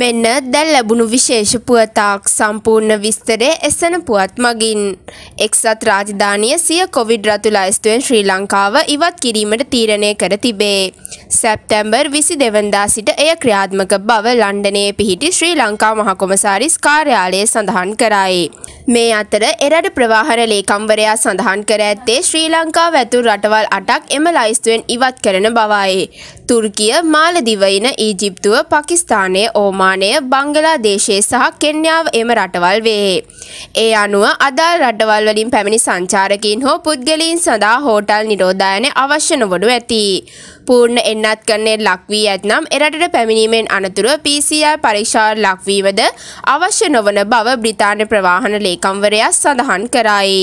මෙන්න දැන් ලැබුණු විශේෂ පුවතාක් සම්පූර්ණ විස්තරය එසන පුවත් මගින්. එක්සත් රාජධානිය සිය කොවිඩ් රතු ලයිස්තුවෙන් ශ්‍රී ලංකාව ඉවත් කිරීමට තීරණය කර තිබේ. සැප්තැම්බර් විසි දෙවන්දා සිට එය ක්‍රියාත්මක බව ලණ්ඩනයේ පිහිටි ශ්‍රී ලංකා මහකොමසාරිස් කාර්යාලයේ සඳහන් කරයි. මේ අතර එරට ප්‍රවාහර ලේකම්වරයා සඳහන් කර ඇත්තේ ශ්‍රී ලංකා වැතුර රටවල් අටක් එම ලයිස්තුවෙන් ඉවත් කරන බවයි. තුර්කිය මාලදිවයින ඊජිප්තුව පකිස්ථානය ඕමා ප්‍රමාණය බංගලාදේශයේ සහ කෙන්යාව එම රටවල් වේ. ඒ අනුව අදාල් රටවල් වලින් පැමිණි සංචාරකින් හෝ පුද්ගලීන් සඳහා හෝටල් නිරෝධායනය අවශ්‍ය නොවනු ඇති. පූර්ණ එන්නත් කරන්නේ ලක්වී ඇත්නම් එරටට පැමිණීමෙන් අනතුරුව PCR පරීක්ෂා ලක්වීමද අවශ්‍ය නොවන බව බ්‍රිතාන්‍ය ප්‍රවාහන ලේකම්වරයා සඳහන් කරයි.